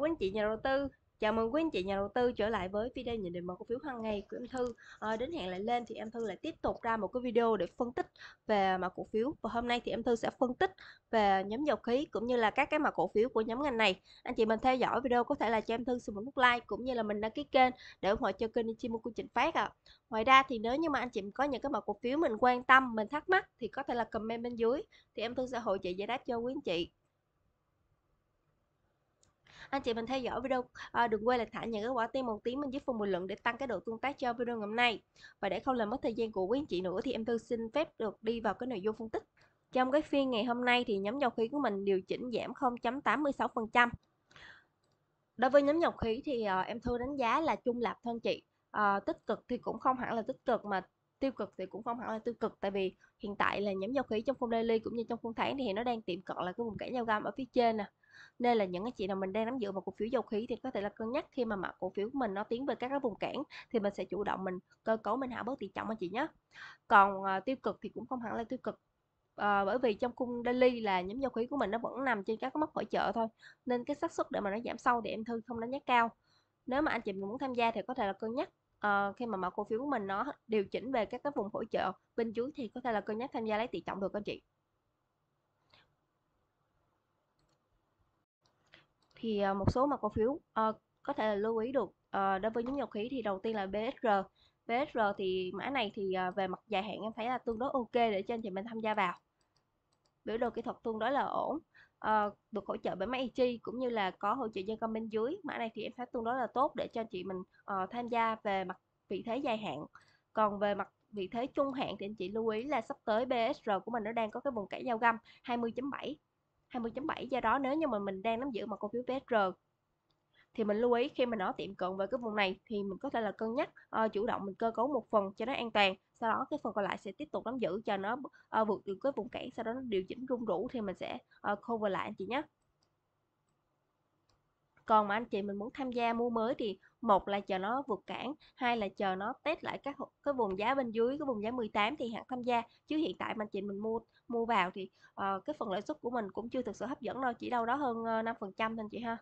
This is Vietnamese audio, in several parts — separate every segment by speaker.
Speaker 1: quý anh chị nhà đầu tư Chào mừng quý anh chị nhà đầu tư trở lại với video nhận định mã cổ phiếu hàng ngày của em Thư. À, đến hẹn lại lên thì em Thư lại tiếp tục ra một cái video để phân tích về mã cổ phiếu và hôm nay thì em Thư sẽ phân tích về nhóm dầu khí cũng như là các cái mã cổ phiếu của nhóm ngành này. Anh chị mình theo dõi video có thể là cho em Thư xin một nút like cũng như là mình đăng ký kênh để ủng hộ cho kênh Ichimo của Trịnh Phát ạ. À. Ngoài ra thì nếu như mà anh chị có những cái mã cổ phiếu mình quan tâm, mình thắc mắc thì có thể là comment bên dưới thì em Thư sẽ hỗ trợ giải đáp cho quý anh chị anh chị mình theo dõi video à, đừng quên là thả những cái quả tim màu tím bên dưới phần bình luận để tăng cái độ tương tác cho video ngày hôm nay và để không làm mất thời gian của quý anh chị nữa thì em thư xin phép được đi vào cái nội dung phân tích trong cái phiên ngày hôm nay thì nhóm dầu khí của mình điều chỉnh giảm 0.86% đối với nhóm dầu khí thì à, em thư đánh giá là trung lập thân chị à, tích cực thì cũng không hẳn là tích cực mà tiêu cực thì cũng không hẳn là tiêu cực tại vì hiện tại là nhóm dầu khí trong khung daily cũng như trong khung tháng thì nó đang tiệm cận là cái vùng cản giao gam ở phía trên nè nên là những anh chị nào mình đang nắm giữ một cổ phiếu dầu khí thì có thể là cân nhắc khi mà mã cổ phiếu của mình nó tiến về các cái vùng cản thì mình sẽ chủ động mình cơ cấu mình hạ bớt tỷ trọng anh chị nhé còn à, tiêu cực thì cũng không hẳn là tiêu cực à, bởi vì trong khung daily là nhóm dầu khí của mình nó vẫn nằm trên các cái mốc hỗ trợ thôi nên cái xác suất để mà nó giảm sâu thì em thư không đánh giá cao nếu mà anh chị muốn tham gia thì có thể là cân nhắc uh, khi mà mã cổ phiếu của mình nó điều chỉnh về các cái vùng hỗ trợ bên dưới thì có thể là cân nhắc tham gia lấy tỷ trọng được anh chị thì ờ, một số mặt cổ phiếu uh, có thể là lưu ý được uh, đối với nhóm dầu khí thì đầu tiên là BSR BSR thì mã này thì uh, về mặt dài hạn em thấy là tương đối ok để cho anh chị mình tham gia vào biểu đồ kỹ thuật tương đối là ổn uh, được hỗ trợ bởi máy EG cũng như là có hỗ trợ dân công bên dưới mã này thì em thấy tương đối là tốt để cho anh chị mình uh, tham gia về mặt vị thế dài hạn còn về mặt vị thế trung hạn thì anh chị lưu ý là sắp tới BSR của mình nó đang có cái vùng cản giao găm 20.7 20.7 do đó nếu như mà mình đang nắm giữ một cổ phiếu PR thì mình lưu ý khi mà nó tiệm cận về cái vùng này thì mình có thể là cân nhắc uh, chủ động mình cơ cấu một phần cho nó an toàn sau đó cái phần còn lại sẽ tiếp tục nắm giữ cho nó uh, vượt được cái vùng cản sau đó nó điều chỉnh rung rũ thì mình sẽ uh, cover lại anh chị nhé còn mà anh chị mình muốn tham gia mua mới thì một là chờ nó vượt cản hai là chờ nó test lại các cái vùng giá bên dưới cái vùng giá 18 thì hẳn tham gia chứ hiện tại mà chị mình mua mua vào thì uh, cái phần lãi suất của mình cũng chưa thực sự hấp dẫn đâu chỉ đâu đó hơn ờ, năm phần trăm anh chị ha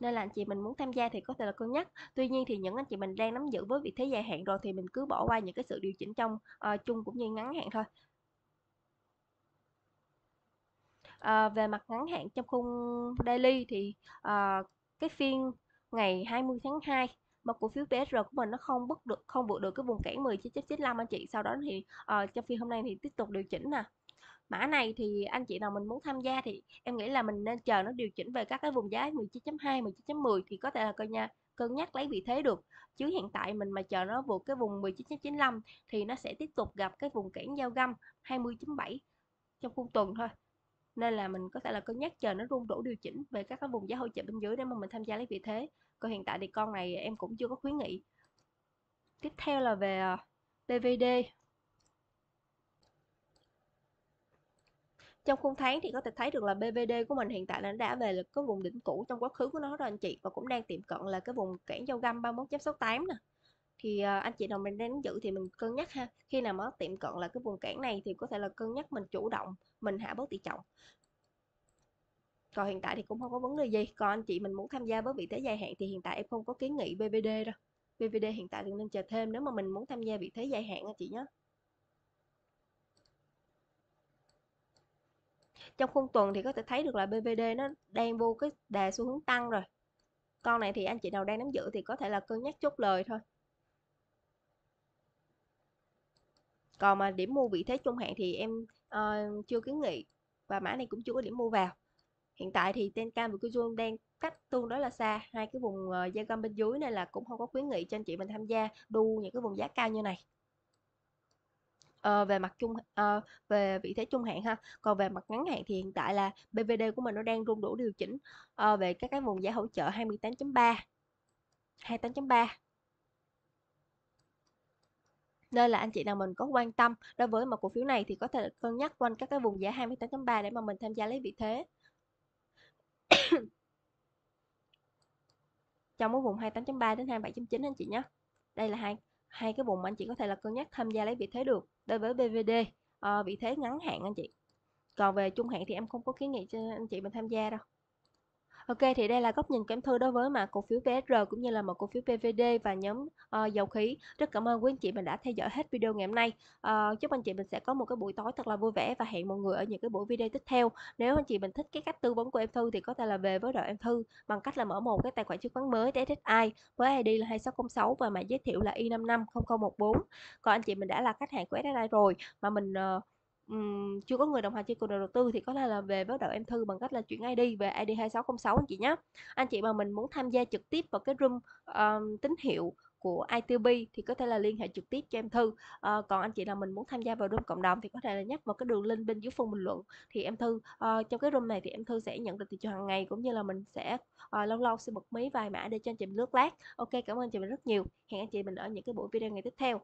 Speaker 1: nên là anh chị mình muốn tham gia thì có thể là cân nhắc tuy nhiên thì những anh chị mình đang nắm giữ với vị thế dài hạn rồi thì mình cứ bỏ qua những cái sự điều chỉnh trong uh, chung cũng như ngắn hạn thôi À, về mặt ngắn hạn trong khung daily thì à, cái phiên ngày 20 tháng 2 mà cổ phiếu PSR của mình nó không bứt được không vượt được cái vùng cản 19.95 anh chị sau đó thì uh, trong phiên hôm nay thì tiếp tục điều chỉnh nè mã này thì anh chị nào mình muốn tham gia thì em nghĩ là mình nên chờ nó điều chỉnh về các cái vùng giá 19.2 19.10 thì có thể là coi nha cân nhắc lấy vị thế được chứ hiện tại mình mà chờ nó vượt cái vùng 19.95 thì nó sẽ tiếp tục gặp cái vùng cản giao găm 20.7 trong khung tuần thôi nên là mình có thể là cân nhắc chờ nó rung rủ điều chỉnh về các cái vùng giá hỗ trợ bên dưới để mà mình tham gia lấy vị thế còn hiện tại thì con này em cũng chưa có khuyến nghị tiếp theo là về BVD à, trong khung tháng thì có thể thấy được là BVD của mình hiện tại là đã về là cái vùng đỉnh cũ trong quá khứ của nó rồi anh chị và cũng đang tiệm cận là cái vùng cản giao găm 31.68 nè thì à, anh chị nào mình đến dự thì mình cân nhắc ha khi nào mà tiệm cận là cái vùng cản này thì có thể là cân nhắc mình chủ động mình hạ bớt tỷ trọng còn hiện tại thì cũng không có vấn đề gì còn anh chị mình muốn tham gia với vị thế dài hạn thì hiện tại em không có kiến nghị BVD đâu BVD hiện tại thì nên chờ thêm nếu mà mình muốn tham gia vị thế dài hạn anh chị nhé trong khung tuần thì có thể thấy được là BVD nó đang vô cái đà xu hướng tăng rồi con này thì anh chị nào đang nắm giữ thì có thể là cân nhắc chốt lời thôi còn mà điểm mua vị thế trung hạn thì em uh, chưa kiến nghị và mã này cũng chưa có điểm mua vào hiện tại thì Tencam và Kujun đang cách tương đối là xa hai cái vùng uh, ờ, gia bên dưới nên là cũng không có khuyến nghị cho anh chị mình tham gia đu những cái vùng giá cao như này à, về mặt chung à, về vị thế trung hạn ha còn về mặt ngắn hạn thì hiện tại là BVD của mình nó đang rung đủ điều chỉnh à, về các cái vùng giá hỗ trợ 28.3 28.3 nên là anh chị nào mình có quan tâm đối với một cổ phiếu này thì có thể cân nhắc quanh các cái vùng giá 28.3 để mà mình tham gia lấy vị thế trong cái vùng 28.3 đến 27.9 anh chị nhé đây là hai hai cái vùng mà anh chị có thể là cân nhắc tham gia lấy vị thế được đối với BVD à, ờ, vị thế ngắn hạn anh chị còn về trung hạn thì em không có kiến nghị cho anh chị mình tham gia đâu Ok thì đây là góc nhìn cảm thư đối với mã cổ phiếu PSR cũng như là một cổ phiếu PVD và nhóm uh, dầu khí. Rất cảm ơn quý anh chị mình đã theo dõi hết video ngày hôm nay. Uh, chúc anh chị mình sẽ có một cái buổi tối thật là vui vẻ và hẹn mọi người ở những cái buổi video tiếp theo. Nếu anh chị mình thích cái cách tư vấn của em Thư thì có thể là về với đội em Thư bằng cách là mở một cái tài khoản chứng khoán mới DSI với ID là 2606 và mã giới thiệu là Y5500014. Còn anh chị mình đã là khách hàng của SSI rồi mà mình uh, um, chưa có người đồng hành trên cuộc đời đầu tư thì có thể là về với đạo em thư bằng cách là chuyển ID về ID 2606 anh chị nhé anh chị mà mình muốn tham gia trực tiếp vào cái room um, tín hiệu của ITB thì có thể là liên hệ trực tiếp cho em Thư à, còn anh chị là mình muốn tham gia vào room cộng đồng thì có thể là nhắc vào cái đường link bên dưới phần bình luận thì em Thư à, trong cái room này thì em Thư sẽ nhận được thị trường hàng ngày cũng như là mình sẽ à, lâu lâu sẽ bật mí vài mã để cho anh chị mình lướt lát ok cảm ơn anh chị mình rất nhiều hẹn anh chị mình ở những cái buổi video ngày tiếp theo